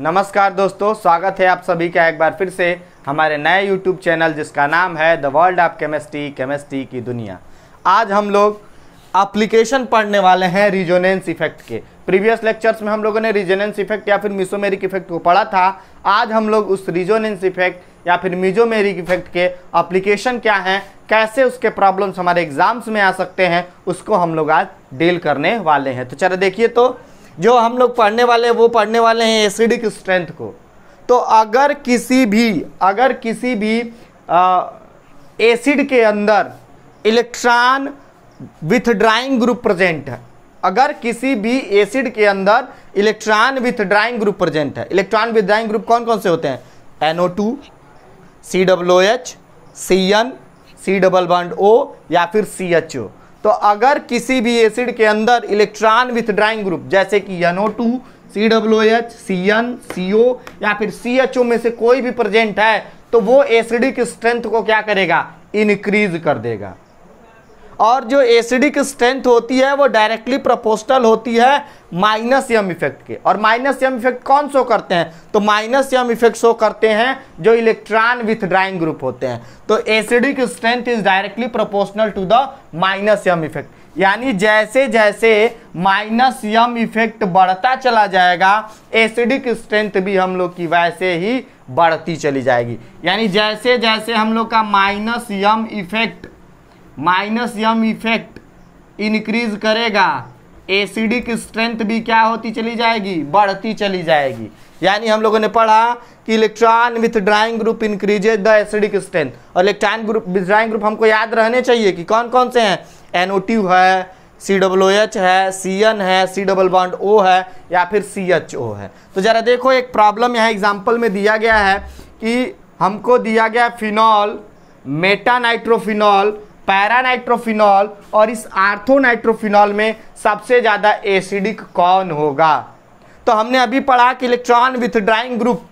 नमस्कार दोस्तों स्वागत है आप सभी का एक बार फिर से हमारे नए यूट्यूब चैनल जिसका नाम है the world of chemistry chemistry की दुनिया आज हम लोग एप्लीकेशन पढ़ने वाले हैं रिजोनेंस इफेक्ट के प्रीवियस लेक्चर्स में हम लोगों ने रिजोनेंस इफेक्ट या फिर मिसोमेरिक इफेक्ट को पढ़ा था आज हम लोग उस रिजोनेंस इफेक्ट या फिर मिजोमेरिक इफेक्ट के अप्लीकेशन क्या हैं कैसे उसके प्रॉब्लम्स हमारे एग्जाम्स में आ सकते हैं उसको हम लोग आज डील करने वाले हैं तो चलो देखिए तो जो हम लोग पढ़ने वाले हैं वो पढ़ने वाले हैं एसिडिक स्ट्रेंथ को तो अगर किसी भी अगर किसी भी एसिड के अंदर electron withdrawing group present है अगर किसी भी एसिड के अंदर electron withdrawing group present है इलेक्ट्रॉन विथ ड्राइंग ग्रुप कौन कौन से होते हैं NO two C W H C N C double bond O या फिर सी एच ओ तो अगर किसी भी एसिड के अंदर इलेक्ट्रॉन विथड्राइंग ग्रुप जैसे कि NO two C W H C N C O या फिर सी एच ओ में से कोई भी प्रेजेंट है तो वो एसिडिक स्ट्रेंथ को क्या करेगा इनक्रीज कर देगा और जो एसिडिक स्ट्रेंथ होती है वो डायरेक्टली प्रोपोस्टल होती है माइनस यम इफेक्ट के और माइनस यम इफेक्ट कौन शो करते हैं तो माइनस यम इफेक्ट शो करते हैं जो इलेक्ट्रॉन विथ ड्राइंग ग्रुप होते हैं तो acidic strength is directly proportional to the minus M effect यानी जैसे जैसे माइनस यम इफेक्ट बढ़ता चला जाएगा एसिडिक स्ट्रेंथ भी हम लोग की वैसे ही बढ़ती चली जाएगी यानी जैसे जैसे हम लोग का minus M effect minus M effect increase करेगा एसिडिक स्ट्रेंथ भी क्या होती चली जाएगी बढ़ती चली जाएगी यानी हम लोगों ने पढ़ा कि electron withdrawing group increases the acidic strength और electron group withdrawing group हमको याद रहने चाहिए कि कौन कौन से हैं एनओ है सी डब्लो एच है सी एन है सी डबल बॉन्ड ओ है या फिर सी एच ओ है तो ज़रा देखो एक प्रॉब्लम यहाँ एग्जाम्पल में दिया गया है कि हमको दिया गया फिनॉल मेटा नाइट्रोफिनॉल पैरानाइट्रोफिनॉल और इस आर्थोनाइट्रोफिनॉल में सबसे ज़्यादा एसिडिक कौन होगा तो हमने अभी पढ़ा कि electron withdrawing group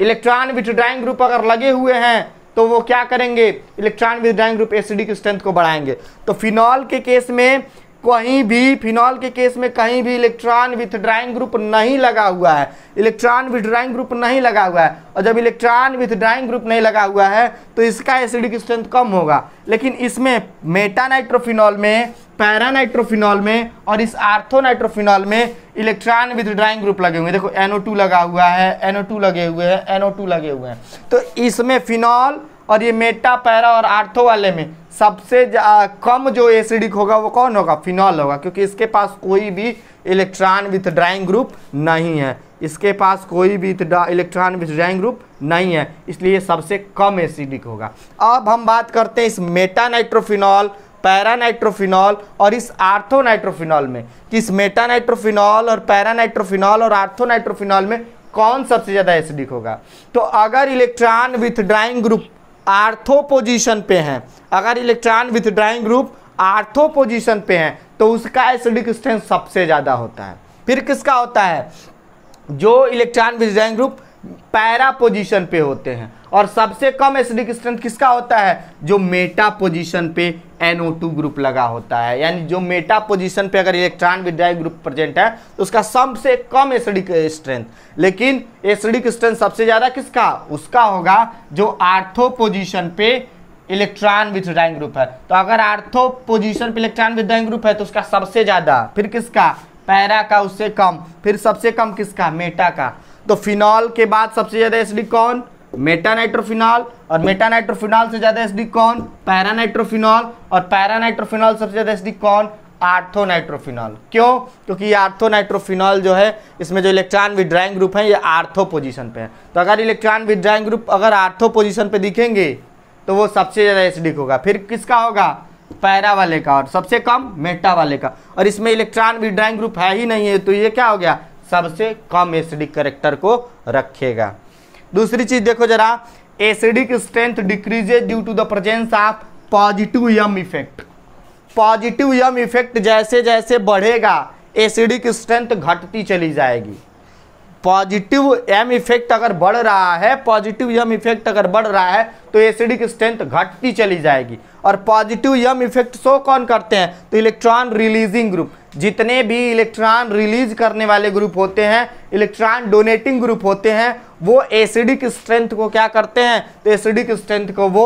electron withdrawing group अगर लगे हुए हैं तो वो क्या करेंगे electron withdrawing group acidic strength को बढ़ाएंगे तो फिनॉल के केस में कहीं भी फिनॉल के केस में कहीं भी इलेक्ट्रॉन विथड्राइंग ग्रुप नहीं लगा हुआ है इलेक्ट्रॉन विथड्राइंग ग्रुप नहीं लगा हुआ है और जब इलेक्ट्रॉन विथड्राइंग ग्रुप नहीं लगा हुआ है तो इसका एसिडिक स्ट्रेंथ कम होगा लेकिन इसमें मेटानाइट्रोफिनॉल में पैरानाइट्रोफिनॉल में और इस आर्थोनाइट्रोफिनॉल में इलेक्ट्रॉन विथड्राइंग ग्रुप लगे हुए हैं देखो एनओ लगा हुआ है एनओ लगे हुए हैं एनओ लगे हुए हैं तो इसमें फिनॉल और ये मेटा पैरा और आर्थो वाले में सबसे कम जो एसिडिक होगा वो कौन होगा फिनॉल होगा क्योंकि इसके पास कोई भी इलेक्ट्रॉन विथ ड्राइंग ग्रुप नहीं है इसके पास कोई भी इलेक्ट्रॉन विथ ड्राइंग ग्रुप नहीं है इसलिए सबसे कम एसिडिक होगा अब हम बात करते हैं इस मेटा नाइट्रोफिनॉल पैरा नाइट्रोफिनॉल और इस आर्थोनाइट्रोफिनॉल में कि इस मेटा नाइट्रोफिनॉल और पैरा नाइट्रोफिनॉल और आर्थोनाइट्रोफिनॉल में कौन सबसे ज़्यादा एसिडिक होगा तो अगर electron withdrawing group ortho position पे हैं अगर electron withdrawing group ortho position पे हैं तो उसका एसिडिक स्ट्रेंथ सबसे ज़्यादा होता है फिर किसका होता है जो electron withdrawing group para position पे होते हैं और सबसे कम एसिडिक स्ट्रेंथ किसका होता है जो मेटा पोजीशन पे NO2 ग्रुप लगा होता है यानी जो मेटा पोजीशन पे अगर इलेक्ट्रॉन विद्राई ग्रुप प्रेजेंट है तो उसका सबसे कम एसडिक स्ट्रेंथ लेकिन एसडिक स्ट्रेंथ सबसे ज़्यादा किसका उसका होगा जो आर्थो पोजीशन पे इलेक्ट्रॉन ड्राइंग ग्रुप है तो अगर आर्थो पोजिशन पे इलेक्ट्रॉन ड्राइंग ग्रुप है तो उसका सबसे ज़्यादा फिर किसका पैरा का उससे कम फिर सबसे कम किसका मेटा का तो फिनॉल के बाद सबसे ज़्यादा एसडी कौन मेटानाइट्रोफिनॉल और मेटानाइट्रोफिनॉल से ज़्यादा एसडी कौन पैरानाइट्रोफिनॉल और पैरानाइट्रोफिनॉल सबसे ज़्यादा एसडी कौन आर्थोनाइट्रोफिनॉल क्यों क्योंकि ये आर्थोनाइट्रोफिनॉल जो है इसमें जो इलेक्ट्रॉन विड्राइंग ग्रुप है ये आर्थो पोजिशन पे है तो अगर इलेक्ट्रॉन विड्राइंग ग्रुप अगर आर्थो पोजिशन पे दिखेंगे तो वो सबसे ज़्यादा एसिडिक होगा फिर किसका होगा पैरा वाले का और सबसे कम मेटा वाले का और इसमें इलेक्ट्रॉन विड्राइंग ग्रुप है ही नहीं है तो ये क्या हो गया सबसे कम एसिडिक करेक्टर को रखेगा दूसरी चीज देखो जरा acidic strength decreases due to the presence of positive M effect positive M effect जैसे जैसे बढ़ेगा एसिडिक स्ट्रेंथ घटती चली जाएगी पॉजिटिव एम इफेक्ट अगर बढ़ रहा है पॉजिटिव यम इफेक्ट अगर बढ़ रहा है तो एसिडिक स्ट्रेंथ घटती चली जाएगी और पॉजिटिव यम इफेक्ट शो कौन करते हैं तो इलेक्ट्रॉन रिलीजिंग ग्रुप जितने भी इलेक्ट्रॉन रिलीज करने वाले ग्रुप होते हैं इलेक्ट्रॉन डोनेटिंग ग्रुप होते हैं वो एसिडिक स्ट्रेंथ को क्या करते हैं तो एसिडिक स्ट्रेंथ को वो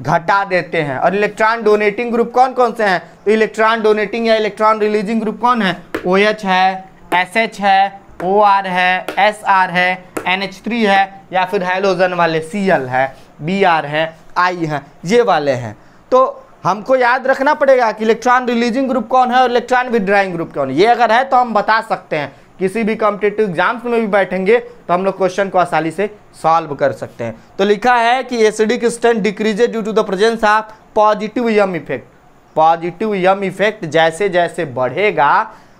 घटा देते हैं और इलेक्ट्रॉन डोनेटिंग ग्रुप कौन कौन से हैं तो इलेक्ट्रॉन डोनेटिंग या इलेक्ट्रॉन रिलीजिंग ग्रुप कौन है ओ OH है एस है ओ आर है एस आर है एन एच थ्री है या फिर हाइलोजन वाले सी एल है बी आर है आई है ये वाले हैं तो हमको याद रखना पड़ेगा कि इलेक्ट्रॉन रिलीजिंग ग्रुप कौन है और इलेक्ट्रॉन विद्राइंग ग्रुप कौन है ये अगर है तो हम बता सकते हैं किसी भी कॉम्पिटेटिव एग्जाम्स में भी बैठेंगे तो हम लोग क्वेश्चन को आसानी से सॉल्व कर सकते हैं तो लिखा है कि acidic strength decreases due to the presence of positive M effect positive M effect जैसे जैसे बढ़ेगा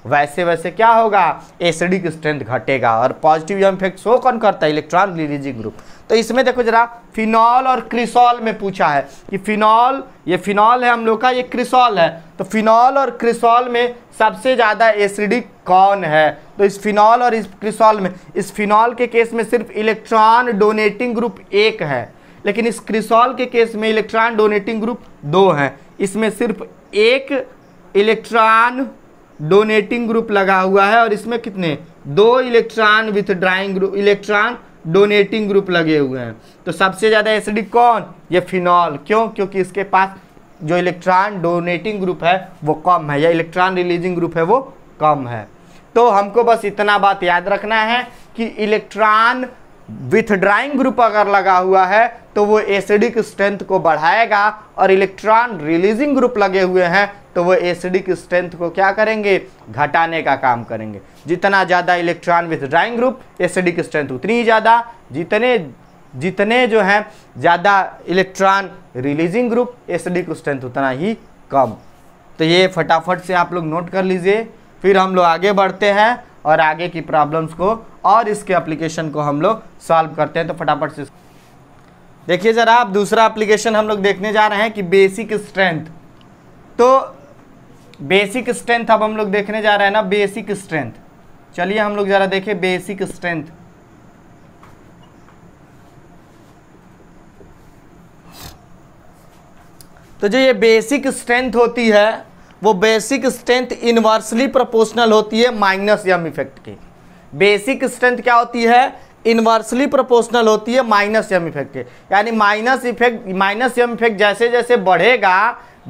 वैसे वैसे क्या होगा एसिडिक स्ट्रेंथ घटेगा और पॉजिटिव यम इफेक्ट शो कौन करता है इलेक्ट्रॉन रिलीजिंग ग्रुप तो इसमें देखो जरा फिनॉल और क्रिसॉल में पूछा है कि फिनॉल ये फिनॉल है हम लोग का ये क्रिसॉल है तो फिनॉल और क्रिसॉल में सबसे ज़्यादा एसिडिक कौन है तो इस फिनॉल और इस क्रिसॉल में इस फिनॉल के केस में सिर्फ इलेक्ट्रॉन डोनेटिंग ग्रुप एक है लेकिन इस क्रिसॉल के केस में इलेक्ट्रॉन डोनेटिंग ग्रुप दो हैं इसमें सिर्फ एक इलेक्ट्रॉन डोनेटिंग ग्रुप लगा हुआ है और इसमें कितने दो electron withdrawing group electron donating group लगे हुए हैं तो सबसे ज़्यादा एसिडिक कौन ये फिनॉल क्यों क्योंकि इसके पास जो इलेक्ट्रॉन डोनेटिंग ग्रुप है वो कम है या इलेक्ट्रॉन रिलीजिंग ग्रुप है वो कम है तो हमको बस इतना बात याद रखना है कि इलेक्ट्रॉन विथ ड्राइंग ग्रुप अगर लगा हुआ है तो वो एसिडिक स्ट्रेंथ को बढ़ाएगा और इलेक्ट्रॉन रिलीजिंग ग्रुप लगे हुए हैं तो वो एसिडिक स्ट्रेंथ को क्या करेंगे घटाने का काम करेंगे जितना ज़्यादा electron withdrawing group acidic strength उतनी ही ज़्यादा जितने जितने जो हैं ज़्यादा electron releasing group acidic strength उतना ही कम तो ये फटाफट से आप लोग नोट कर लीजिए फिर हम लोग आगे बढ़ते हैं और आगे की प्रॉब्लम्स को और इसके एप्लीकेशन को हम लोग सॉल्व करते हैं तो फटाफट से देखिए ज़रा आप दूसरा एप्लीकेशन हम लोग देखने जा रहे हैं कि बेसिक स्ट्रेंथ तो बेसिक स्ट्रेंथ अब हम लोग देखने जा रहे हैं ना बेसिक स्ट्रेंथ चलिए हम लोग ज़रा देखें बेसिक स्ट्रेंथ तो जो ये बेसिक स्ट्रेंथ होती है वो बेसिक स्ट्रेंथ इन्वर्सली प्रोपोर्शनल होती है माइनस यम इफेक्ट के बेसिक स्ट्रेंथ क्या होती है इन्वर्सली प्रोपोर्शनल होती है माइनस यम इफेक्ट के यानी minus effect minus M effect जैसे जैसे बढ़ेगा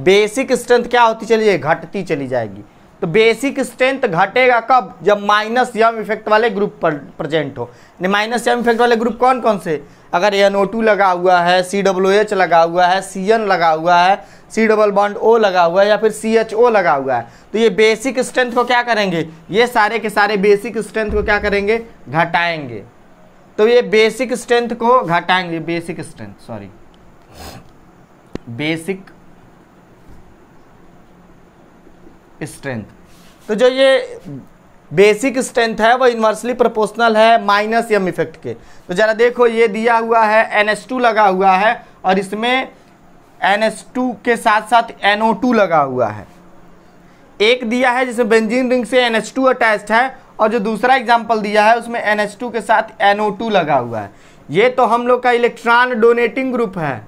बेसिक स्ट्रेंथ क्या होती चली जाएगी घटती चली जाएगी तो बेसिक स्ट्रेंथ घटेगा कब जब माइनस यम इफेक्ट वाले ग्रुप पर प्रेजेंट हो यानी माइनस यम इफेक्ट वाले ग्रुप कौन कौन से अगर एन लगा हुआ है सी डब्लू एच लगा हुआ है सी एन लगा हुआ है सी डबल बॉन्ड ओ लगा हुआ है या फिर सी एच ओ लगा हुआ है तो ये बेसिक स्ट्रेंथ को क्या करेंगे ये सारे के सारे बेसिक स्ट्रेंथ को क्या करेंगे घटाएंगे तो ये बेसिक स्ट्रेंथ को घटाएंगे basic strength sorry basic strength तो जो ये बेसिक स्ट्रेंथ है वो इन्वर्सली प्रोपोर्शनल है माइनस एम इफेक्ट के तो ज़रा देखो ये दिया हुआ है एन एस टू लगा हुआ है और इसमें एन एस टू के साथ साथ एन ओ टू लगा हुआ है एक दिया है जिसमें बेंजीन रिंग से एन एस टू अटैच है और जो दूसरा एग्जाम्पल दिया है उसमें एन एस टू के साथ एन ओ टू लगा हुआ है ये तो हम लोग का इलेक्ट्रॉन डोनेटिंग ग्रुप है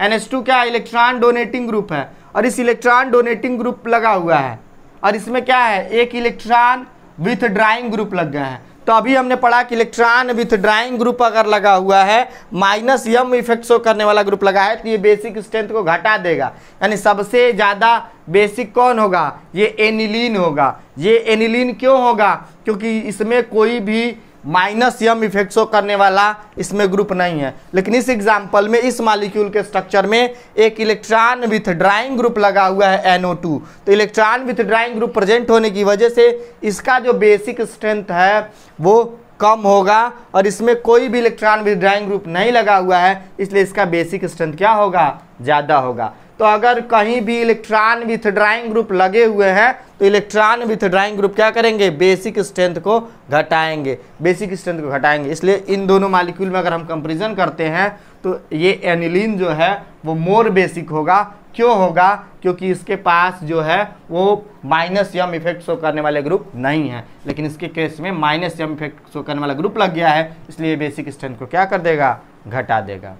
एन एस टू क्या इलेक्ट्रॉन डोनेटिंग ग्रुप है और इस इलेक्ट्रॉन डोनेटिंग ग्रुप लगा हुआ है और इसमें क्या है एक इलेक्ट्रॉन विथ ड्राइंग ग्रुप लग गया है तो अभी हमने पढ़ा कि इलेक्ट्रॉन विथ ड्राइंग ग्रुप अगर लगा हुआ है माइनस यम इफेक्ट शो करने वाला ग्रुप लगा है तो ये बेसिक स्ट्रेंथ को घटा देगा यानी सबसे ज़्यादा बेसिक कौन होगा ये एनिलीन होगा ये एनिलीन क्यों होगा क्योंकि इसमें कोई भी माइनस यम इफेक्ट शो करने वाला इसमें ग्रुप नहीं है लेकिन इस एग्जाम्पल में इस मालिक्यूल के स्ट्रक्चर में एक इलेक्ट्रॉन विथ ड्राइंग ग्रुप लगा हुआ है टू तो electron withdrawing group present होने की वजह से इसका जो बेसिक स्ट्रेंथ है वो कम होगा और इसमें कोई भी इलेक्ट्रॉन विथ ड्राइंग ग्रुप नहीं लगा हुआ है इसलिए इसका बेसिक स्ट्रेंथ क्या होगा ज़्यादा होगा तो अगर कहीं भी इलेक्ट्रॉन विथ ड्राइंग ग्रुप लगे हुए हैं तो इलेक्ट्रॉन विथ ड्राइंग ग्रुप क्या करेंगे बेसिक स्ट्रेंथ को घटाएंगे बेसिक स्ट्रेंथ को घटाएंगे इसलिए इन दोनों मालिक्यूल में अगर हम कंपेरिजन करते हैं तो ये एनिलीन जो है वो मोर बेसिक होगा क्यों होगा क्योंकि इसके पास जो है वो माइनस यम इफेक्ट शो करने वाले ग्रुप नहीं है लेकिन इसके केस में माइनस यम इफेक्ट शो करने वाला ग्रुप लग गया है इसलिए बेसिक स्ट्रेंथ को क्या कर देगा घटा देगा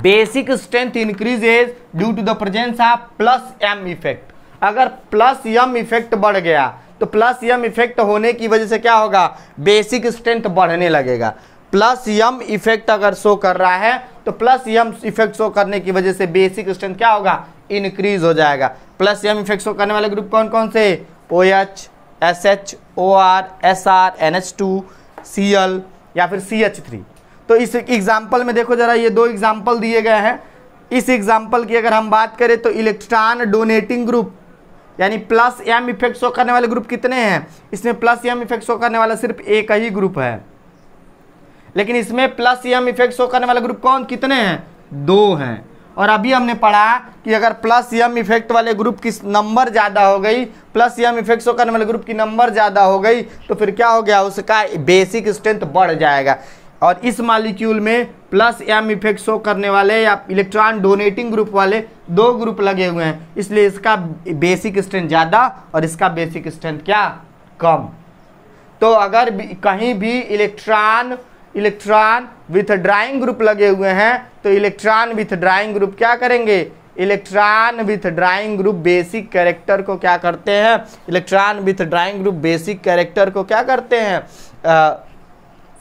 basic strength increases due to the presence of plus M effect अगर प्लस यम इफेक्ट बढ़ गया तो प्लस यम इफेक्ट होने की वजह से क्या होगा बेसिक स्ट्रेंथ बढ़ने लगेगा प्लस यम इफेक्ट अगर शो कर रहा है तो प्लस यम इफेक्ट शो करने की वजह से बेसिक स्ट्रेंथ क्या होगा इंक्रीज हो जाएगा प्लस यम इफेक्ट शो करने वाले ग्रुप कौन कौन से O H S H O R S R N H two C L या फिर सी एच थ्री तो इस एग्जाम्पल में देखो जरा ये दो एग्जाम्पल दिए गए हैं इस एग्जाम्पल की अगर हम बात करें तो इलेक्ट्रॉन डोनेटिंग ग्रुप यानी प्लस एम इफेक्ट शो करने वाले ग्रुप कितने हैं इसमें प्लस एम इफेक्ट शो करने वाला सिर्फ एक ही ग्रुप है लेकिन इसमें प्लस एम इफेक्ट शो करने वाला ग्रुप कौन कितने हैं दो हैं और अभी हमने पढ़ा कि अगर प्लस एम इफेक्ट वाले ग्रुप की नंबर ज़्यादा हो गई प्लस एम इफेक्ट शो करने वाले ग्रुप की नंबर ज़्यादा हो गई तो फिर क्या हो गया उसका बेसिक स्ट्रेंथ बढ़ जाएगा और इस मालिक्यूल में प्लस एम इफेक्ट शो करने वाले या इलेक्ट्रॉन डोनेटिंग ग्रुप वाले दो ग्रुप लगे हुए हैं इसलिए इसका बेसिक स्ट्रेंथ ज़्यादा और इसका बेसिक स्ट्रेंथ क्या कम तो अगर भी, कहीं भी electron electron withdrawing group लगे हुए हैं तो इलेक्ट्रॉन विथ ड्राइंग ग्रुप क्या करेंगे electron withdrawing group basic character को क्या करते हैं electron withdrawing group basic character को क्या करते हैं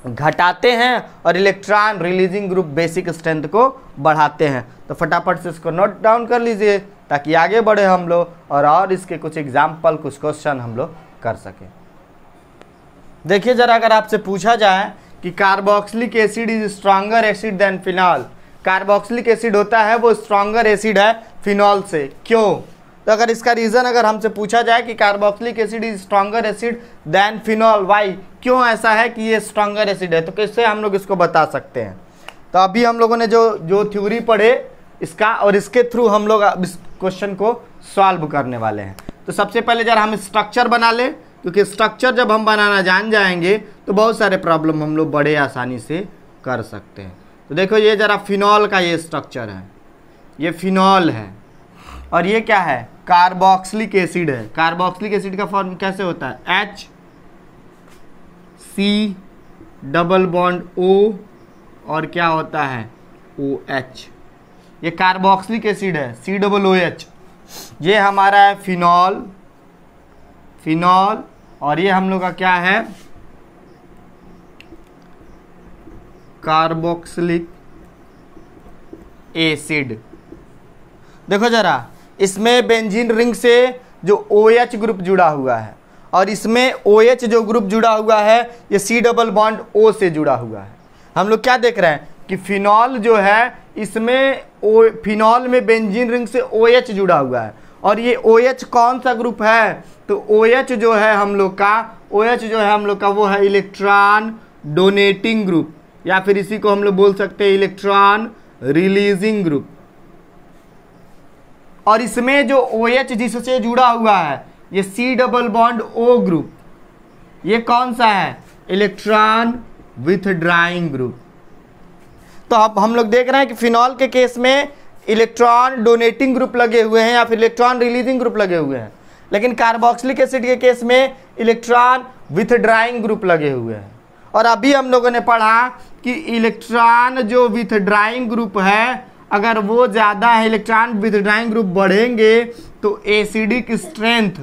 घटाते हैं और electron releasing group basic strength को बढ़ाते हैं तो फटाफट से इसको नोट डाउन कर लीजिए ताकि आगे बढ़े हम लोग और और इसके कुछ एग्जाम्पल कुछ क्वेश्चन हम लोग कर सकें देखिए जरा अगर आपसे पूछा जाए कि carboxylic acid is stronger acid than phenol carboxylic acid होता है वो स्ट्रांगर एसिड है फिनॉल से क्यों तो अगर इसका रीज़न अगर हमसे पूछा जाए कि carboxylic acid is stronger acid than phenol why क्यों ऐसा है कि ये स्ट्रॉगर एसिड है तो कैसे हम लोग इसको बता सकते हैं तो अभी हम लोगों ने जो जो थ्योरी पढ़े इसका और इसके थ्रू हम लोग अब इस क्वेश्चन को सॉल्व करने वाले हैं तो सबसे पहले जरा हम स्ट्रक्चर बना लें क्योंकि स्ट्रक्चर जब हम बनाना जान जाएंगे तो बहुत सारे प्रॉब्लम हम लोग बड़े आसानी से कर सकते हैं तो देखो ये ज़रा फिनॉल का ये स्ट्रक्चर है ये फिनॉल है और ये क्या है कार्बोक्सलिक एसिड है कार्बोक्सलिक एसिड का फॉर्म कैसे होता है H C double bond O और क्या होता है ओ एच ये कार्बोक्सलिक एसिड है सी डबल ओ एच ये हमारा है फिनॉल फिनॉल और ये हम लोग का क्या है कार्बोक्सलिक एसिड देखो जरा इसमें बेंजीन रिंग से जो ओ OH ग्रुप जुड़ा हुआ है और इसमें ओ OH जो ग्रुप जुड़ा हुआ है ये सी डबल बॉन्ड ओ से जुड़ा हुआ है हम लोग क्या देख रहे हैं कि फिनॉल जो है इसमें ओ फिनॉल में बेंजीन रिंग से ओ OH जुड़ा हुआ है और ये ओ OH कौन सा ग्रुप है तो ओ OH जो है हम लोग का ओ OH जो है हम लोग का वो है इलेक्ट्रॉन डोनेटिंग ग्रुप या फिर इसी को हम लोग बोल सकते हैं इलेक्ट्रॉन रिलीजिंग ग्रुप और इसमें जो ओ OH जिससे जुड़ा हुआ है ये C double bond O group ये कौन सा है इलेक्ट्रॉन विथ ड्राइंग ग्रुप तो अब हम लोग देख रहे हैं कि फिनॉल के केस में इलेक्ट्रॉन डोनेटिंग ग्रुप लगे हुए हैं या फिर इलेक्ट्रॉन रिलीजिंग ग्रुप लगे हुए हैं लेकिन कार्बोक्सिलिक एसिड के केस में इलेक्ट्रॉन विथ ड्राइंग ग्रुप लगे हुए हैं और अभी हम लोगों ने पढ़ा कि इलेक्ट्रॉन जो विथ ड्राइंग ग्रुप है अगर वो ज़्यादा है इलेक्ट्रॉन विद्राइंग ग्रुप बढ़ेंगे तो एसिडिक स्ट्रेंथ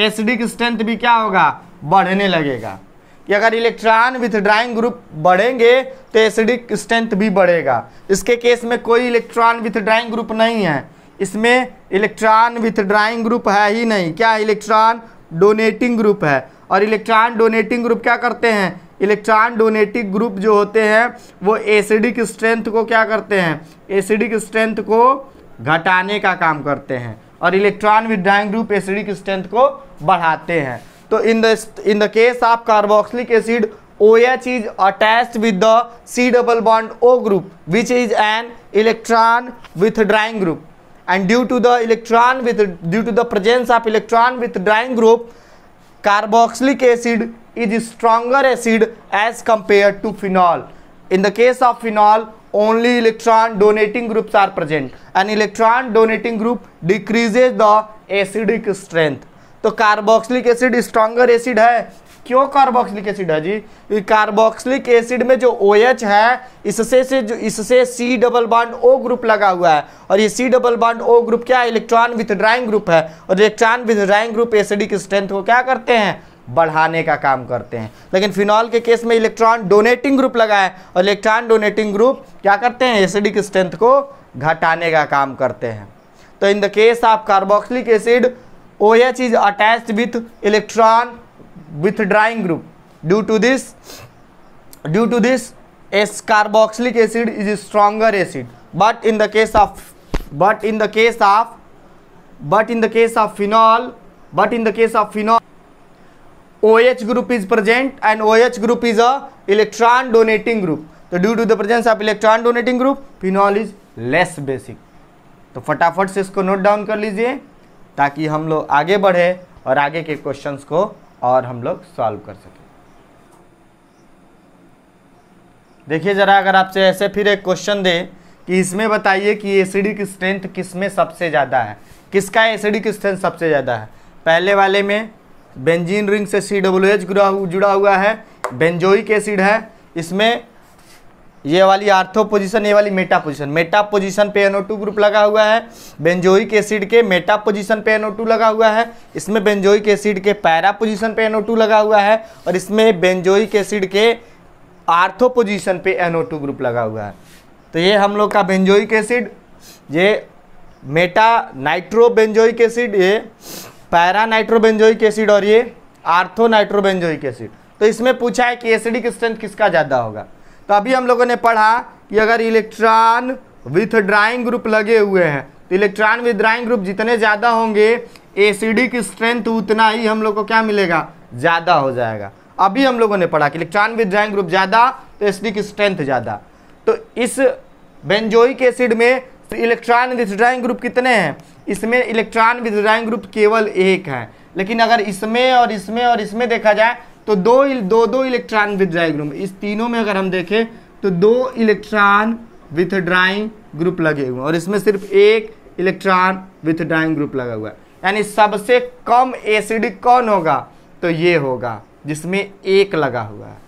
एसिडिक स्ट्रेंथ भी क्या होगा बढ़ने लगेगा कि अगर इलेक्ट्रॉन विथ ड्राइंग ग्रुप बढ़ेंगे तो एसिडिक स्ट्रेंथ भी बढ़ेगा इसके केस में कोई इलेक्ट्रॉन विथ ड्राइंग ग्रुप नहीं है इसमें इलेक्ट्रॉन विथ ड्राइंग ग्रुप है ही नहीं क्या इलेक्ट्रॉन डोनेटिंग ग्रुप है और इलेक्ट्रॉन डोनेटिंग ग्रुप क्या करते हैं इलेक्ट्रॉन डोनेटिक ग्रुप जो होते हैं वो एसिडिक स्ट्रेंथ को क्या करते हैं एसिडिक स्ट्रेंथ को घटाने का काम करते हैं और electron drawing group acidic strength को बढ़ाते हैं तो in the in the case of carboxylic acid O H is attach with the C double bond O group which is an electron withdrawing group and due to the electron with due to the presence of electron withdrawing group carboxylic acid is stronger acid as compared to phenol. In the case of phenol, only electron donating groups are present. An electron donating group decreases the acidic strength. तो carboxylic acid stronger acid है क्यों carboxylic acid है जी carboxylic acid में जो ओ OH है इससे से जो इससे C double bond O group लगा हुआ है और ये C double bond O group क्या है इलेक्ट्रॉन विथ ड्राइंग ग्रुप है और electron withdrawing group acidic strength को क्या करते हैं बढ़ाने का काम करते हैं लेकिन फिनॉल के केस में इलेक्ट्रॉन डोनेटिंग ग्रुप लगाए और इलेक्ट्रॉन डोनेटिंग ग्रुप क्या करते हैं एसिडिक स्ट्रेंथ को घटाने का काम करते हैं तो in the case of carboxylic acid O H is attach with electron withdrawing group due to this due to this as carboxylic acid is stronger acid but in the case of but in the case of but in the case of phenol but in the case of phenol OH group is present and OH group is a electron donating group. तो due to the presence of electron donating group phenol is less basic तो फटाफट से इसको note down कर लीजिए ताकि हम लोग आगे बढ़े और आगे के क्वेश्चंस को और हम लोग सॉल्व कर सकें देखिए ज़रा अगर आपसे ऐसे फिर एक क्वेश्चन दे कि इसमें बताइए कि एसिडिक स्ट्रेंथ किस में सबसे ज़्यादा है किसका एसिडिक स्ट्रेंथ सबसे ज़्यादा है पहले वाले में बेंजीन रिंग से सी डब्ल्यू एच जुड़ा हुआ है बेंजोइक एसिड है इसमें ये वाली आर्थो पोजीशन ये वाली मेटा पोजीशन मेटा पोजीशन पे एनओ टू ग्रुप लगा हुआ है बेंजोइक एसिड के मेटा पोजीशन पे एनओ टू लगा हुआ है इसमें बेंजोइक एसिड के पैरा पोजीशन पे एनओ टू लगा हुआ है और इसमें बेंजोइक एसिड के आर्थो पोजीशन पे एनओ टू ग्रुप लगा हुआ है तो ये हम लोग का बेंजोइक एसिड ये मेटा नाइट्रो बेंजोइक एसिड ये पैरा नाइट्रोबेंजोइक एसिड और ये आर्थो नाइट्रोबेंजोइक एसिड तो इसमें पूछा है कि एसिडिक स्ट्रेंथ किसका ज़्यादा होगा तो अभी हम लोगों ने पढ़ा कि अगर इलेक्ट्रॉन विथ ड्राइंग ग्रुप लगे हुए हैं तो इलेक्ट्रॉन विथ ड्राइंग ग्रुप जितने ज़्यादा होंगे एसिडिक स्ट्रेंथ उतना ही हम लोग को क्या मिलेगा ज़्यादा हो जाएगा अभी हम लोगों ने पढ़ा कि इलेक्ट्रॉन विथ ड्राइंग ग्रुप ज़्यादा तो एसिडिक स्ट्रेंथ ज़्यादा तो इस बेंजोइक एसिड में इलेक्ट्रॉन विथ ड्राइंग ग्रुप कितने हैं इसमें इलेक्ट्रॉन विद्राइन ग्रुप केवल एक है लेकिन अगर इसमें और इसमें और इसमें देखा जाए तो दो दो दो इलेक्ट्रॉन विद्राइंग ग्रुप इस तीनों में अगर हम देखें तो दो इलेक्ट्रॉन विथ ड्राइंग ग्रुप लगे हुए हैं और इसमें सिर्फ एक इलेक्ट्रॉन विथ ड्राइंग ग्रुप लगा हुआ है यानी सबसे कम एसिडिक कौन होगा तो ये होगा जिसमें एक लगा हुआ है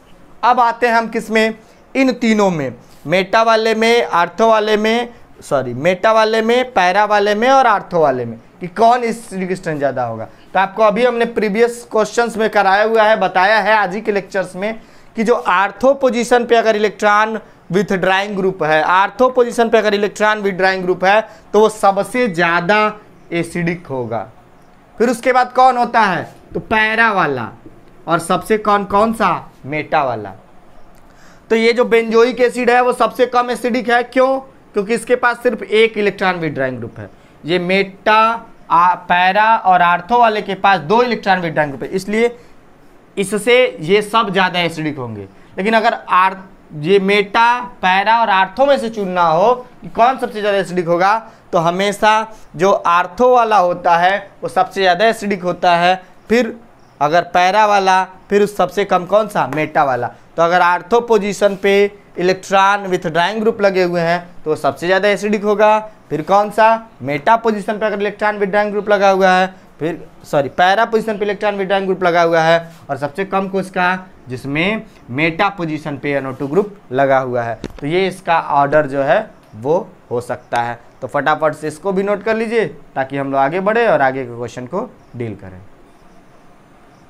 अब आते हैं हम किस में इन तीनों में मेटा वाले में आर्थो वाले में सॉरी मेटा वाले में पैरा वाले में और आर्थो वाले में कि कौन इस श्री ज़्यादा होगा तो आपको अभी हमने प्रीवियस क्वेश्चंस में कराया हुआ है बताया है आज ही के लेक्चर्स में कि जो आर्थो पोजीशन पे अगर इलेक्ट्रॉन विथ ड्राइंग ग्रुप है आर्थो पोजीशन पे अगर इलेक्ट्रॉन विथ ड्राइंग ग्रुप है तो वो सबसे ज़्यादा एसिडिक होगा फिर उसके बाद कौन होता है तो पैरा वाला और सबसे कौन कौन सा मेटा वाला तो ये जो बेंजोइक एसिड है वो सबसे कम एसिडिक है क्यों क्योंकि इसके पास सिर्फ एक इलेक्ट्रॉन विड्राइंग ग्रुप है ये मेटा आ, पैरा और आर्थो वाले के पास दो इलेक्ट्रॉन विड्राइंग ग्रुप है इसलिए इससे ये सब ज़्यादा एसिडिक होंगे लेकिन अगर आर ये मेटा पैरा और आर्थो में से चुनना हो कि कौन सबसे ज़्यादा एसिडिक होगा तो हमेशा जो आर्थो वाला होता है वो सबसे ज़्यादा एसिडिक होता है फिर अगर पैरा वाला फिर उस सबसे कम कौन सा मेटा वाला तो अगर आर्थो पोजीशन पे इलेक्ट्रॉन विथ ड्राइंग ग्रुप लगे हुए हैं तो सबसे ज़्यादा एसिडिक होगा फिर कौन सा मेटा पोजिशन पर अगर इलेक्ट्रॉन विथ ड्राइंग ग्रुप लगा हुआ है फिर सॉरी पैरा पोजिशन पर इलेक्ट्रॉन विथ ड्राइंग ग्रुप लगा हुआ है और सबसे कम कोशिका जिसमें मेटा पोजिशन पे एनओ ग्रुप लगा हुआ है तो ये इसका ऑर्डर जो है वो हो सकता है तो फटाफट से इसको भी नोट कर लीजिए ताकि हम लोग आगे बढ़े और आगे के क्वेश्चन को डील करें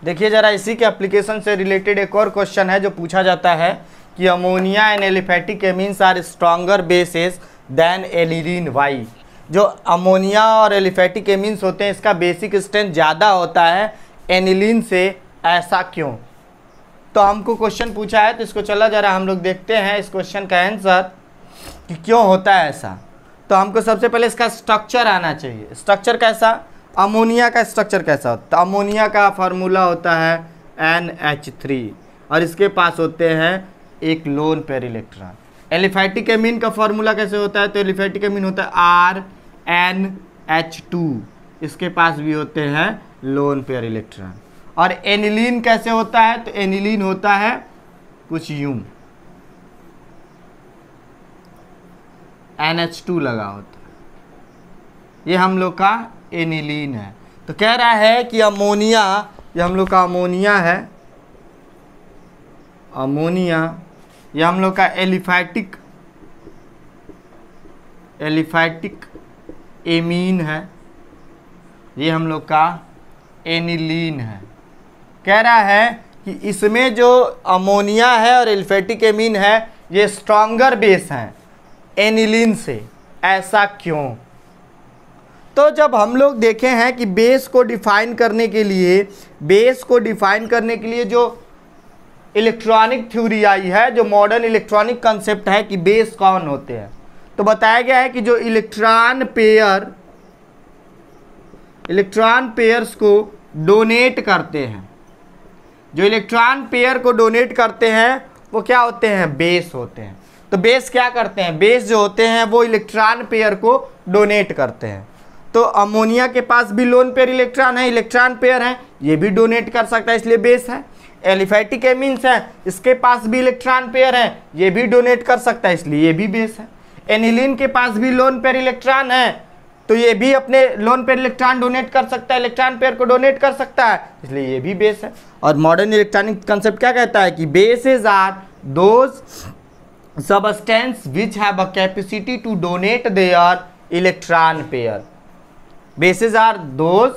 देखिए ज़रा इसी के एप्लीकेशन से रिलेटेड एक और क्वेश्चन है जो पूछा जाता है कि ammonia and aliphatic amines are stronger bases than aniline why जो अमोनिया और एलिफेटिक एमिन्स होते हैं इसका बेसिक स्ट्रेंथ ज़्यादा होता है एनिलीन से ऐसा क्यों तो हमको क्वेश्चन पूछा है तो इसको चला जा रहा हम लोग देखते हैं इस क्वेश्चन का आंसर कि क्यों होता है ऐसा तो हमको सबसे पहले इसका स्ट्रक्चर आना चाहिए स्ट्रक्चर कैसा अमोनिया का स्ट्रक्चर कैसा होता है तो अमोनिया का फार्मूला होता है एन एच थ्री और इसके पास होते हैं एक lone pair electron aliphatic amine का फॉर्मूला कैसे होता है तो एलिफेटिक एमीन होता है आर एन एच टू इसके पास भी होते हैं लोन पेयर इलेक्ट्रॉन और एनिलीन कैसे होता है तो एनिलीन होता है कुछ यूं एन एच टू लगा होता है ये हम लोग का एनिलीन है तो कह रहा है कि अमोनिया ये हम लोग का अमोनिया है अमोनिया यह हम लोग का एलिफैटिक एलिफैटिक एमीन है ये हम लोग का एनिलीन है कह रहा है कि इसमें जो अमोनिया है और एलिफेटिक एमीन है ये स्ट्रॉन्गर बेस हैं एनिलीन से ऐसा क्यों तो जब हम लोग देखे हैं कि बेस को डिफाइन करने के लिए बेस को डिफाइन करने के लिए जो इलेक्ट्रॉनिक थ्योरी आई है जो मॉडर्न इलेक्ट्रॉनिक कंसेप्ट है कि बेस कौन होते हैं तो बताया गया है कि जो इलेक्ट्रॉन पेयर इलेक्ट्रॉन पेयर्स को डोनेट करते हैं जो इलेक्ट्रॉन पेयर को डोनेट करते हैं वो क्या होते हैं बेस होते हैं तो बेस क्या करते हैं बेस जो होते हैं वो इलेक्ट्रॉन पेयर को डोनेट करते हैं तो अमोनिया के पास भी लोन पेयर इलेक्ट्रॉन है इलेक्ट्रॉन पेयर है ये भी डोनेट कर सकता है इसलिए बेस है एलिफेटिक एमिन्स है इसके पास भी इलेक्ट्रॉन पेयर है ये भी डोनेट कर सकता है इसलिए ये भी बेस है एनिलिन के पास भी लोन पेयर इलेक्ट्रॉन है तो ये भी अपने लोन पेयर इलेक्ट्रॉन डोनेट कर सकता है इलेक्ट्रॉन पेयर को डोनेट कर सकता है इसलिए ये भी बेस है और मॉडर्न इलेक्ट्रॉनिक कंसेप्ट क्या कहता है कि bases are those substance which have a capacity to donate their electron pair bases are those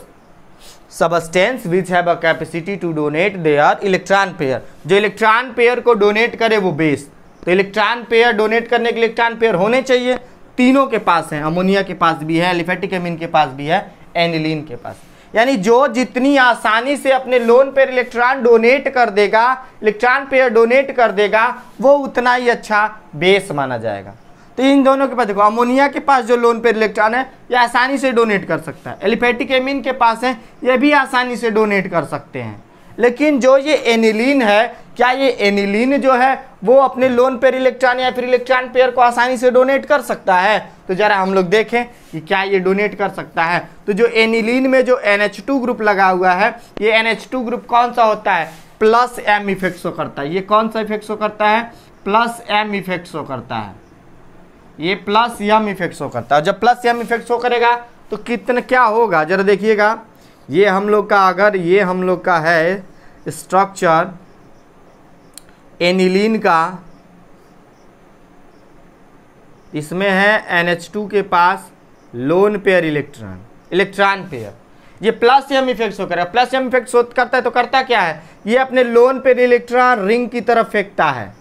substance which have a capacity to donate our electron pair जो इलेक्ट्रॉन पेयर को donate करे वो base तो electron pair donate करने के electron pair होने चाहिए तीनों के पास हैं अमोनिया के पास भी है एलिफेटिक एमिन के पास भी है एनिलीन के पास यानी जो जितनी आसानी से अपने लोन पर इलेक्ट्रॉन डोनेट कर देगा इलेक्ट्रॉन पेयर डोनेट कर देगा वो उतना ही अच्छा बेस माना जाएगा तो इन दोनों के पास देखो अमोनिया के पास जो लोन पेयर इलेक्ट्रॉन है ये आसानी से डोनेट कर सकता है एलिफेटिक एमिन के पास है ये भी आसानी से डोनेट कर सकते हैं लेकिन जो ये एनिलीन है क्या ये एनिलीन जो है वो अपने लोन पेयर इलेक्ट्रॉन या फिर इलेक्ट्रॉन पेयर को आसानी से डोनेट कर सकता है तो ज़रा हम लोग देखें कि क्या ये डोनेट कर सकता है तो जो एनिलीन में जो एन ग्रुप लगा हुआ है ये एन ग्रुप कौन सा होता है प्लस एम इफेक्ट शो करता है ये कौन सा इफेक्ट शो करता है प्लस एम इफेक्ट शो करता है ये प्लस यम इफेक्ट शो करता है जब प्लस यम इफेक्ट शो करेगा तो कितना क्या होगा जरा देखिएगा ये हम लोग का अगर ये हम लोग का है स्ट्रक्चर एनिलीन का इसमें है टू के पास lone pair electron electron pair ये प्लस यम इफेक्ट शो करेगा प्लस यम इफेक्ट शो करता है तो करता क्या है ये अपने लोन पेयर इलेक्ट्रॉन रिंग की तरफ फेंकता है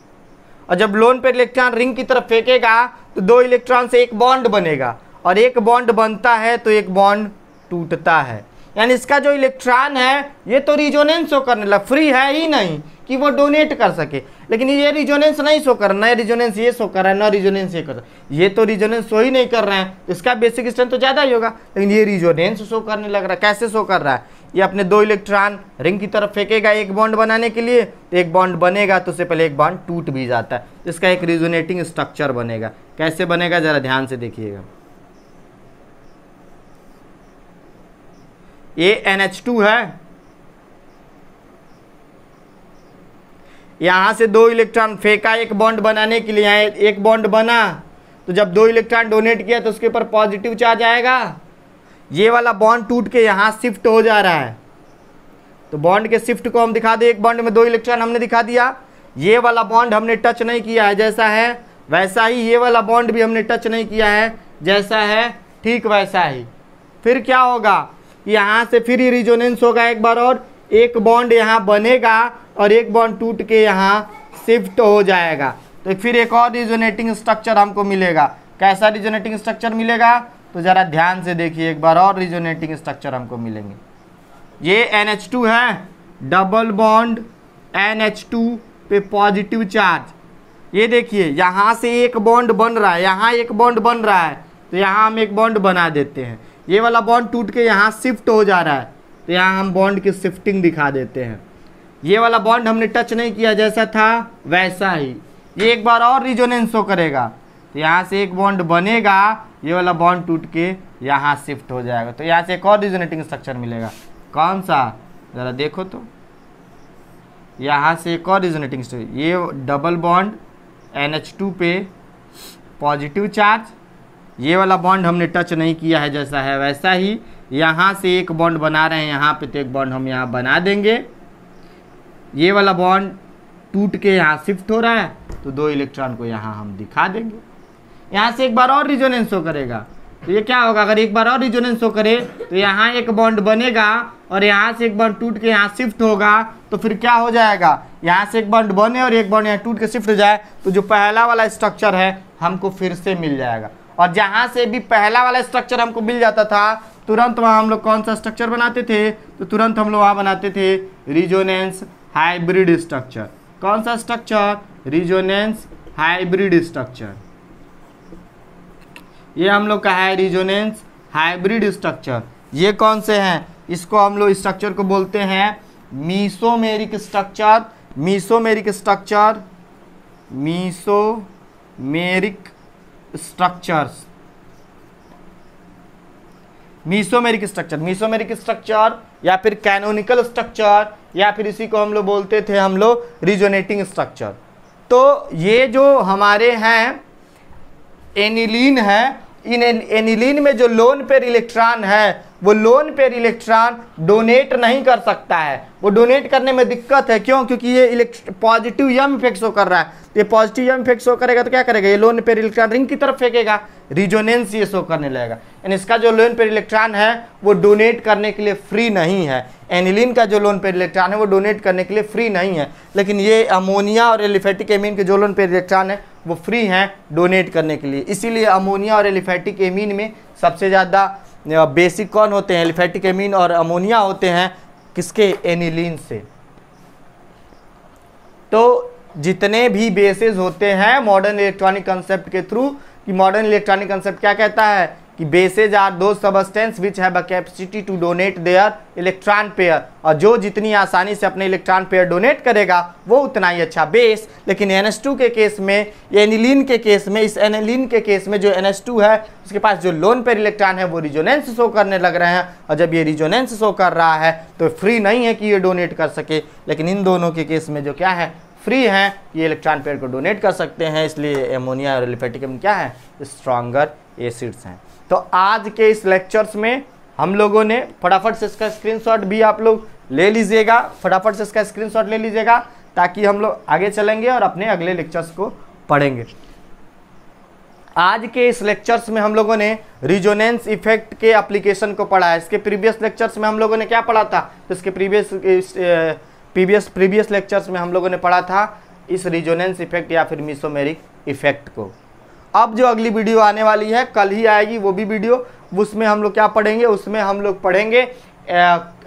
और जब लोन पेयर इलेक्ट्रॉन रिंग की तरफ फेंकेगा तो दो इलेक्ट्रॉन से एक बॉन्ड बनेगा और एक बॉन्ड बनता है तो एक बॉन्ड टूटता है यानी इसका जो इलेक्ट्रॉन है ये तो रिजोनेंस शो करने लगा फ्री है ही नहीं कि वो डोनेट कर सके लेकिन ये रिजोनेंस नहीं शो कर रहा है रिजोनेंस ये शो कर रहा है ना रिजोनेंस ये कर रहा है ये तो रिजोनेंस शो ही नहीं कर रहे हैं इसका बेसिक स्ट्रेंथ तो ज़्यादा ही होगा लेकिन ये रिजोनेंस शो करने लग रहा है कैसे शो कर रहा है ये अपने दो इलेक्ट्रॉन रिंग की तरफ फेंकेगा एक बॉन्ड बनाने के लिए तो एक बॉन्ड बनेगा तो उससे पहले एक बॉन्ड टूट भी जाता है इसका एक रिजोनेटिंग स्ट्रक्चर बनेगा कैसे बनेगा ज़रा ध्यान से देखिएगा ये NH2 है यहां से दो इलेक्ट्रॉन फेंका एक बॉन्ड बनाने के लिए एक बॉन्ड बना तो जब दो इलेक्ट्रॉन डोनेट किया तो उसके ऊपर पॉजिटिव चार्ज आएगा ये वाला बॉन्ड टूट के यहाँ शिफ्ट हो जा रहा है तो बॉन्ड के शिफ्ट को हम दिखा दें एक बॉन्ड में दो इलेक्ट्रॉन हमने दिखा दिया ये वाला बॉन्ड हमने टच नहीं किया है जैसा है वैसा ही ये वाला बॉन्ड भी हमने टच नहीं किया है जैसा है ठीक वैसा ही फिर क्या होगा यहाँ से फिर ही रिजोनेंस होगा एक बार और एक बॉन्ड यहाँ बनेगा और एक बॉन्ड टूट के यहाँ शिफ्ट हो जाएगा तो फिर एक और रिजोनेटिंग स्ट्रक्चर हमको मिलेगा कैसा रिजोनेटिंग स्ट्रक्चर मिलेगा तो ज़रा ध्यान से देखिए एक बार और रिजोनेटिंग स्ट्रक्चर हमको मिलेंगे ये एन एच टू है double bond N H two पे पॉजिटिव चार्ज ये देखिए यहाँ से एक बॉन्ड बन रहा है यहाँ एक बॉन्ड बन रहा है तो यहाँ हम एक बॉन्ड बना देते हैं ये वाला बॉन्ड टूट के यहाँ शिफ्ट हो जा रहा है तो यहाँ हम बॉन्ड की शिफ्टिंग दिखा देते हैं ये वाला बॉन्ड हमने टच नहीं किया जैसा था वैसा ही ये एक बार और रिजोनेंस शो करेगा तो यहाँ से एक बॉन्ड बनेगा ये वाला बॉन्ड टूट के यहाँ शिफ्ट हो जाएगा तो यहाँ से एक और रिजोनेटिंग स्ट्रक्चर मिलेगा कौन सा ज़रा देखो तो यहाँ से एक और रिजोनेटिंग स्ट्रक्चर ये डबल बॉन्ड एन पे पॉजिटिव चार्ज ये वाला बॉन्ड हमने टच नहीं किया है जैसा है वैसा ही यहाँ से एक बॉन्ड बना रहे हैं यहाँ पे तो एक बॉन्ड हम यहाँ बना देंगे ये वाला बॉन्ड टूट के यहाँ शिफ्ट हो रहा है तो दो इलेक्ट्रॉन को यहाँ हम दिखा देंगे यहाँ से एक बार और रिजोनेंस शो करेगा तो ये क्या होगा अगर एक बार और रिजोनेंस शो करे तो यहाँ एक बॉन्ड बनेगा और यहाँ से एक बॉन्ड टूट के यहाँ शिफ्ट होगा तो फिर क्या हो जाएगा यहाँ से एक बॉन्ड बने और एक बॉन्ड यहाँ टूट के शिफ्ट हो जाए तो जो पहला वाला स्ट्रक्चर है हमको फिर से मिल जाएगा और जहाँ से भी पहला वाला स्ट्रक्चर हमको मिल जाता था तुरंत वहाँ हम लोग कौन सा स्ट्रक्चर बनाते थे तो तुरंत हम लोग वहाँ बनाते थे रिजोनेंस हाइब्रिड स्ट्रक्चर कौन सा स्ट्रक्चर रिजोनेंस हाइब्रिड स्ट्रक्चर ये हम लोग का है रिजोनेंस हाइब्रिड स्ट्रक्चर ये कौन से हैं इसको हम लोग स्ट्रक्चर को बोलते हैं mesomeric structure mesomeric structure mesomeric structures mesomeric structure mesomeric structure या फिर कैनोनिकल स्ट्रक्चर या फिर इसी को हम लोग बोलते थे हम लोग रिजोनेटिंग स्ट्रक्चर तो ये जो हमारे हैं एनिलीन है इन एनिलीन में जो लोन पेर इलेक्ट्रॉन है वो लोन पेर इलेक्ट्रॉन डोनेट नहीं कर सकता है वो डोनेट करने में दिक्कत है क्यों क्योंकि ये पॉजिटिव यम इफेक्ट शो कर रहा है तो ये पॉजिटिव यम इफेक्ट शो करेगा तो क्या करेगा ये लोन पेर इलेक्ट्रॉन रिंग की तरफ फेंकेगा रिजोनेंस ये शो करने लगेगा यानी इसका जो लोन पेर इलेक्ट्रॉन है वो डोनेट करने के लिए फ्री नहीं है एनिलिन का जो लोन पेर इलेक्ट्रॉन है वो डोनेट करने के लिए फ्री नहीं है लेकिन ये अमोनिया और एलिफेटिक एमिन के जो लोन पेर इलेक्ट्रॉन है वो फ्री हैं डोनेट करने के लिए इसीलिए अमोनिया और एलिफेटिक एमीन में सबसे ज़्यादा बेसिक कौन होते हैं एलिफेटिक एमीन और अमोनिया होते हैं किसके एनिलीन से तो जितने भी बेसिस होते हैं मॉडर्न इलेक्ट्रॉनिक कंसेप्ट के थ्रू कि मॉडर्न इलेक्ट्रॉनिक कंसेप्ट क्या कहता है कि bases are those substance which have a capacity to donate their electron pair और जो जितनी आसानी से अपने इलेक्ट्रॉन पेयर डोनेट करेगा वो उतना ही अच्छा बेस लेकिन एन एस टू के केस में एनिलीन के केस में इस एनिलीन के केस में जो एन एस टू है उसके पास जो लोन पेयर इलेक्ट्रॉन है वो रिजोनेंस शो करने लग रहे हैं और जब ये रिजोनेंस शो कर रहा है तो फ्री नहीं है कि ये डोनेट कर सके लेकिन इन दोनों के केस में जो क्या है फ्री हैं ये इलेक्ट्रॉन पेयर को डोनेट कर सकते हैं इसलिए एमोनिया और एलिफेटिकम क्या है स्ट्रॉन्गर एसिड्स हैं तो आज के इस लेक्चर्स में हम लोगों ने फटाफट से इसका स्क्रीनशॉट भी आप लोग ले लीजिएगा फटाफट से इसका स्क्रीनशॉट ले लीजिएगा ताकि हम लोग आगे चलेंगे और अपने अगले लेक्चर्स को पढ़ेंगे आज के इस लेक्चर्स में हम लोगों ने रिजोनेंस इफेक्ट के एप्लीकेशन को पढ़ा है इसके प्रीवियस लेक्चर्स में हम लोगों ने क्या पढ़ा था तो इसके प्रीवियस प्रीवियस प्रीवियस लेक्चर्स में हम लोगों ने पढ़ा था इस रिजोनेंस इफेक्ट या फिर मिसोमेरिक इफेक्ट को अब जो अगली वीडियो आने वाली है कल ही आएगी वो भी वीडियो उसमें हम लोग क्या पढ़ेंगे उसमें हम लोग पढ़ेंगे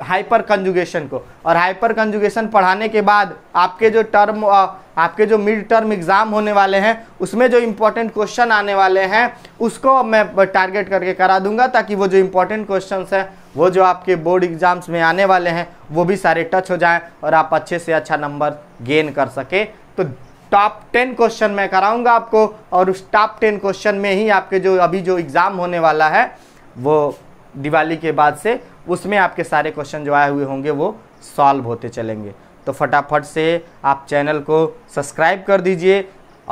हाइपर कंजुगेशन को और हाइपर कंजुगेशन पढ़ाने के बाद आपके जो टर्म आपके जो मिड टर्म एग्ज़ाम होने वाले हैं उसमें जो इम्पोर्टेंट क्वेश्चन आने वाले हैं उसको मैं टारगेट करके करा दूंगा ताकि वो जो इम्पोर्टेंट क्वेश्चन हैं वो जो आपके बोर्ड एग्ज़ाम्स में आने वाले हैं वो भी सारे टच हो जाएँ और आप अच्छे से अच्छा नंबर गेन कर सकें तो टॉप टेन क्वेश्चन मैं कराऊंगा आपको और उस टॉप टेन क्वेश्चन में ही आपके जो अभी जो एग्ज़ाम होने वाला है वो दिवाली के बाद से उसमें आपके सारे क्वेश्चन जो आए हुए होंगे वो सॉल्व होते चलेंगे तो फटाफट से आप चैनल को सब्सक्राइब कर दीजिए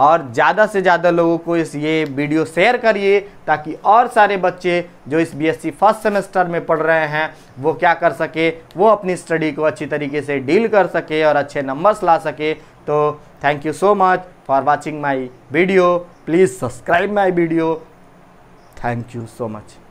और ज़्यादा से ज़्यादा लोगों को इस ये वीडियो शेयर करिए ताकि और सारे बच्चे जो इस बीएससी फर्स्ट सेमेस्टर में पढ़ रहे हैं वो क्या कर सके वो अपनी स्टडी को अच्छी तरीके से डील कर सके और अच्छे नंबर्स ला सके तो thank you so much for watching my video please subscribe my video thank you so much